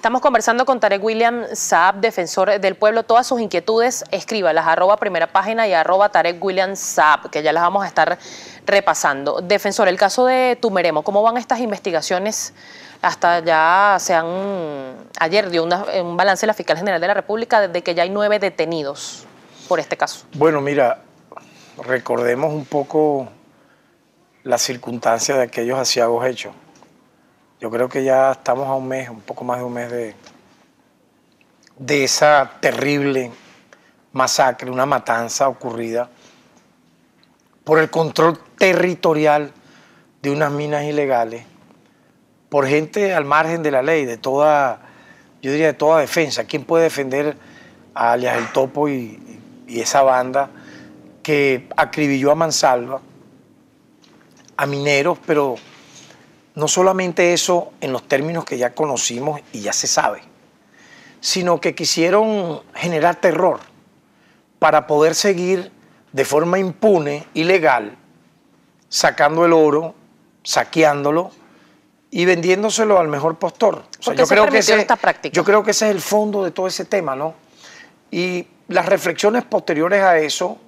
Estamos conversando con Tarek William Saab, defensor del pueblo. Todas sus inquietudes, escríbalas, arroba primera página y arroba Tarek William Saab, que ya las vamos a estar repasando. Defensor, el caso de Tumeremo, ¿cómo van estas investigaciones? Hasta ya se han, ayer dio un balance la Fiscal General de la República de que ya hay nueve detenidos por este caso. Bueno, mira, recordemos un poco la circunstancia de aquellos asiagos hechos. Yo creo que ya estamos a un mes, un poco más de un mes de, de esa terrible masacre, una matanza ocurrida por el control territorial de unas minas ilegales, por gente al margen de la ley, de toda, yo diría de toda defensa. ¿Quién puede defender a alias El Topo y, y esa banda que acribilló a Mansalva, a mineros, pero no solamente eso en los términos que ya conocimos y ya se sabe, sino que quisieron generar terror para poder seguir de forma impune, ilegal, sacando el oro, saqueándolo y vendiéndoselo al mejor postor. yo, creo que práctica? yo creo que ese es el fondo de todo ese tema, ¿no? Y las reflexiones posteriores a eso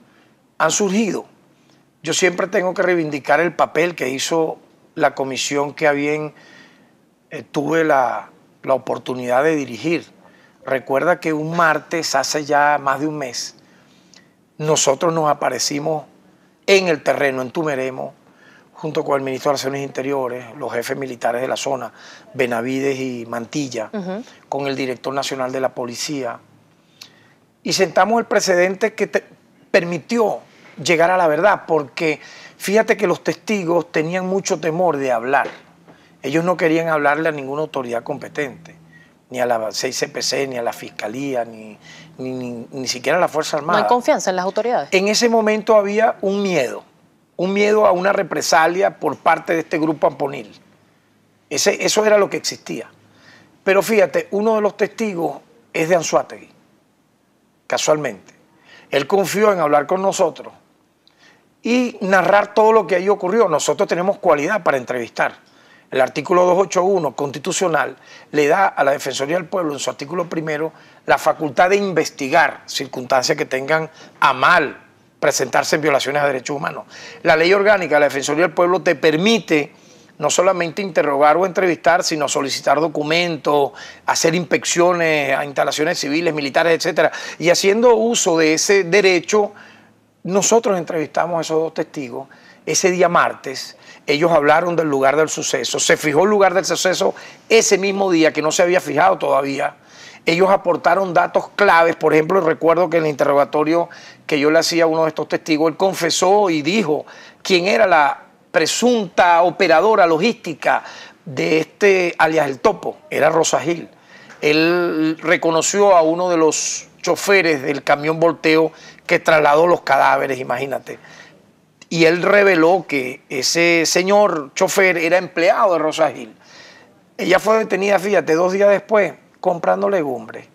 han surgido. Yo siempre tengo que reivindicar el papel que hizo la comisión que a bien eh, tuve la, oportunidad de dirigir. Recuerda que un martes, hace ya más de un mes, nosotros nos aparecimos en el terreno, en Tumeremo, junto con el ministro de Relaciones Interiores, los jefes militares de la zona, Benavides y Mantilla, con el director nacional de la policía, y sentamos el precedente que permitió llegar a la verdad, porque fíjate que los testigos tenían mucho temor de hablar. Ellos no querían hablarle a ninguna autoridad competente, ni a la 6CPC, ni a la Fiscalía, ni, ni, siquiera a la Fuerza Armada. No hay confianza en las autoridades. En ese momento había un miedo, un miedo a una represalia por parte de este grupo amponil. eso era lo que existía. Pero fíjate, uno de los testigos es de Anzuategui, casualmente. Él confió en hablar con nosotros y narrar todo lo que ahí ocurrió. Nosotros tenemos cualidad para entrevistar. El artículo 281 constitucional le da a la Defensoría del Pueblo, en su artículo primero, la facultad de investigar circunstancias que tengan a mal presentarse en violaciones a derechos humanos. La ley orgánica de la Defensoría del Pueblo te permite no solamente interrogar o entrevistar, sino solicitar documentos, hacer inspecciones a instalaciones civiles, militares, etcétera, y haciendo uso de ese derecho nosotros entrevistamos a esos dos testigos ese día martes. Ellos hablaron del lugar del suceso. Se fijó el lugar del suceso ese mismo día que no se había fijado todavía. Ellos aportaron datos claves. Por ejemplo, recuerdo que en el interrogatorio que yo le hacía a uno de estos testigos, él confesó y dijo quién era la presunta operadora logística de este alias El Topo. Era Rosa Gil. Él reconoció a uno de los choferes del camión volteo que trasladó los cadáveres, imagínate. Y él reveló que ese señor chofer era empleado de Rosa Gil. Ella fue detenida, fíjate, dos días después, comprando legumbres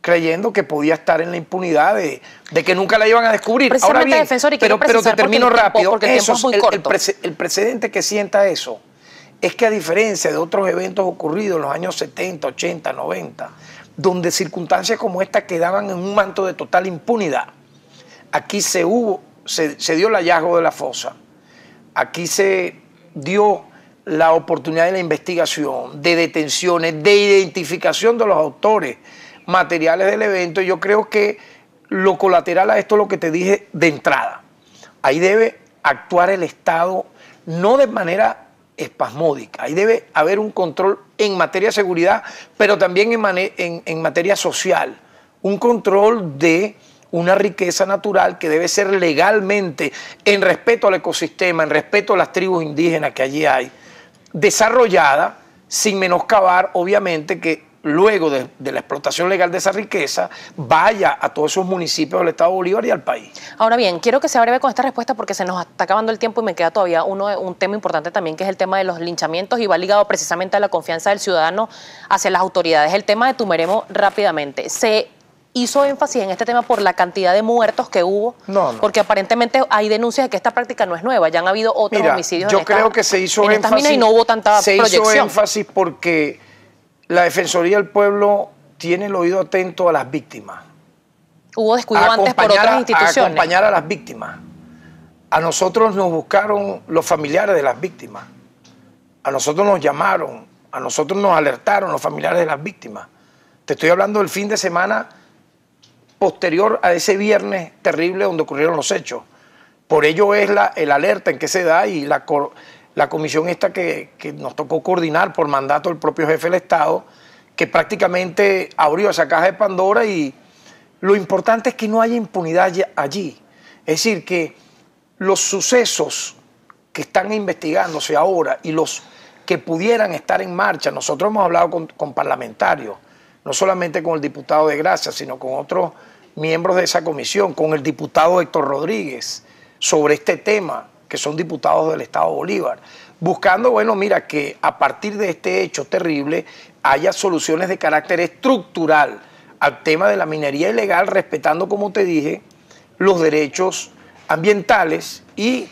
creyendo que podía estar en la impunidad de, que nunca la iban a descubrir. Ahora bien, pero, pero te termino rápido. porque eso, el, es muy el, precedente que sienta eso es que a diferencia de otros eventos ocurridos en los años 70, 80, 90, donde circunstancias como esta quedaban en un manto de total impunidad. Aquí se hubo, se, dio el hallazgo de la fosa, aquí se dio la oportunidad de la investigación, de detenciones, de identificación de los autores materiales del evento. Yo creo que lo colateral a esto es lo que te dije de entrada. Ahí debe actuar el Estado, no de manera espasmódica. Ahí debe haber un control en materia de seguridad, pero también en, en, materia social. Un control de una riqueza natural que debe ser legalmente, en respeto al ecosistema, en respeto a las tribus indígenas que allí hay, desarrollada, sin menoscabar, obviamente, que luego de, la explotación legal de esa riqueza, vaya a todos esos municipios del Estado de Bolívar y al país. Ahora bien, quiero que se breve con esta respuesta porque se nos está acabando el tiempo y me queda todavía uno, un tema importante también, que es el tema de los linchamientos y va ligado precisamente a la confianza del ciudadano hacia las autoridades. El tema de Tumeremo rápidamente. Se hizo énfasis en este tema por la cantidad de muertos que hubo, no, porque aparentemente hay denuncias de que esta práctica no es nueva, ya han habido otros homicidios. Yo creo que se hizo en énfasis. y no hubo tanta se hizo énfasis porque la Defensoría del Pueblo tiene el oído atento a las víctimas. Hubo descuido antes por otras instituciones. A acompañar a las víctimas. A nosotros nos buscaron los familiares de las víctimas. A nosotros nos llamaron, a nosotros nos alertaron los familiares de las víctimas. Te estoy hablando del fin de semana posterior a ese viernes terrible donde ocurrieron los hechos. Por ello es la, el alerta en que se da y la, la comisión esta que, nos tocó coordinar por mandato del propio jefe del Estado, que prácticamente abrió esa caja de Pandora y lo importante es que no haya impunidad allí. Es decir, que los sucesos que están investigándose ahora y los que pudieran estar en marcha, nosotros hemos hablado con, con parlamentarios, no solamente con el diputado de Gracia, sino con otros miembros de esa comisión, con el diputado Héctor Rodríguez, sobre este tema son diputados del Estado Bolívar, buscando, bueno, mira, que a partir de este hecho terrible haya soluciones de carácter estructural al tema de la minería ilegal, respetando, como te dije, los derechos ambientales y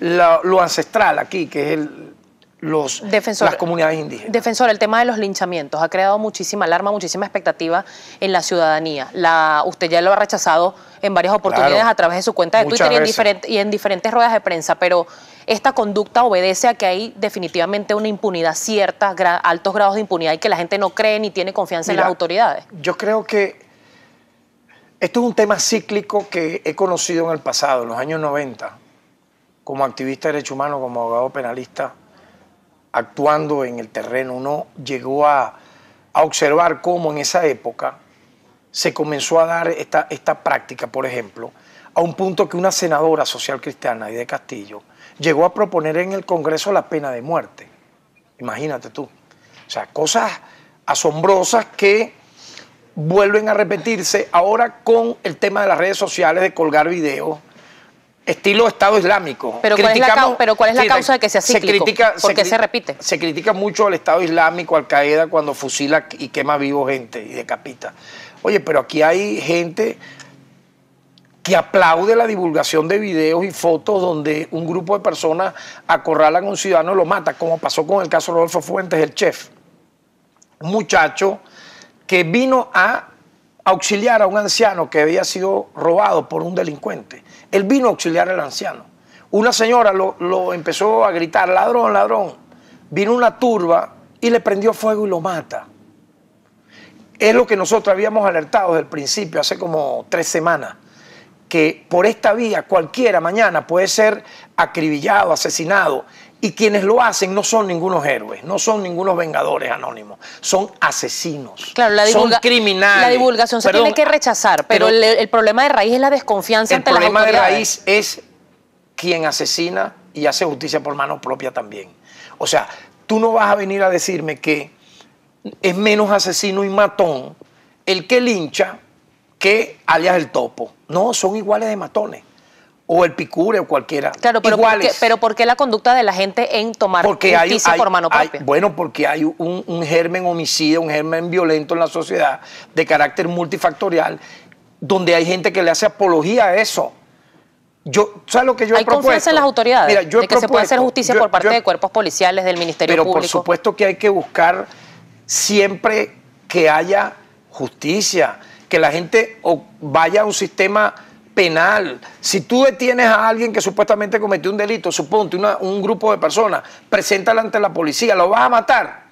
lo ancestral aquí, que es el, los, las comunidades indígenas. Defensor, el tema de los linchamientos ha creado muchísima alarma, muchísima expectativa en la ciudadanía. usted ya lo ha rechazado en varias oportunidades a través de su cuenta de Twitter y en, diferentes ruedas de prensa, pero esta conducta obedece a que hay definitivamente una impunidad cierta, altos grados de impunidad y que la gente no cree ni tiene confianza en las autoridades. Yo creo que esto es un tema cíclico que he conocido en el pasado, en los años 90, como activista de derechos humanos, como abogado penalista actuando en el terreno, uno llegó a, observar cómo en esa época se comenzó a dar esta, esta práctica, por ejemplo, a un punto que una senadora social cristiana y de Castillo llegó a proponer en el Congreso la pena de muerte. Imagínate tú. O sea, cosas asombrosas que vuelven a repetirse ahora con el tema de las redes sociales, de colgar videos, estilo Estado Islámico. Pero ¿cuál, es la, causa de que sea cíclico? Se critica, ¿Por se, repite? Se critica mucho al Estado Islámico, al Qaeda, cuando fusila y quema vivo gente y decapita. Oye, pero aquí hay gente que aplaude la divulgación de videos y fotos donde un grupo de personas acorralan a un ciudadano y lo mata, como pasó con el caso Rodolfo Fuentes, el chef. Un muchacho que vino a auxiliar a un anciano que había sido robado por un delincuente. Él vino a auxiliar al anciano. Una señora lo, empezó a gritar, ladrón, ladrón. Vino una turba y le prendió fuego y lo mata. Es lo que nosotros habíamos alertado desde el principio, hace como tres semanas, que por esta vía cualquiera mañana puede ser acribillado, asesinado. Y quienes lo hacen no son ningunos héroes, no son ningunos vengadores anónimos, son asesinos, la son criminales. La divulgación se tiene que rechazar, pero, el, problema de raíz es la desconfianza ante las autoridades. El problema de raíz es quien asesina y hace justicia por mano propia también. O sea, tú no vas a venir a decirme que es menos asesino y matón el que lincha que alias el topo. No, son iguales de matones o el picure o cualquiera. Claro, pero, ¿por qué, pero la conducta de la gente en tomar justicia por mano propia? bueno, porque hay un, germen homicida, un germen violento en la sociedad de carácter multifactorial, donde hay gente que le hace apología a eso. Yo, ¿Sabes lo que yo he Hay confianza en las autoridades de que se puede hacer justicia por parte de cuerpos policiales, del Ministerio Público. Pero por supuesto que hay que buscar siempre que haya justicia, que la gente vaya a un sistema penal. Si tú detienes a alguien que supuestamente cometió un delito, suponte un grupo de personas, preséntala ante la policía, lo vas a matar.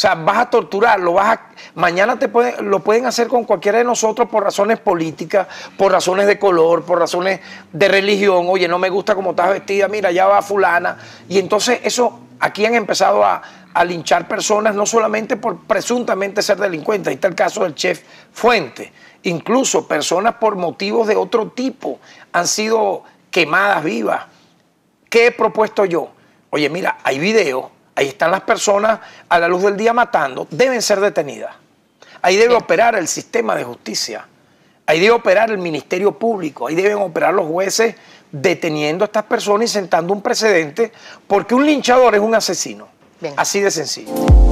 O sea, vas a torturarlo, vas a, mañana te lo pueden hacer con cualquiera de nosotros por razones políticas, por razones de color, por razones de religión. Oye, no me gusta cómo estás vestida, mira, ya va fulana. Y entonces eso, aquí han empezado a, a linchar personas, no solamente por presuntamente ser delincuentes, ahí está el caso del chef Fuente, incluso personas por motivos de otro tipo han sido quemadas vivas. ¿Qué he propuesto yo? Oye, mira, hay videos Ahí están las personas a la luz del día matando, deben ser detenidas. Ahí debe operar el sistema de justicia. Ahí debe operar el Ministerio Público, ahí deben operar los jueces deteniendo a estas personas y sentando un precedente, porque un linchador es un asesino. Así de sencillo.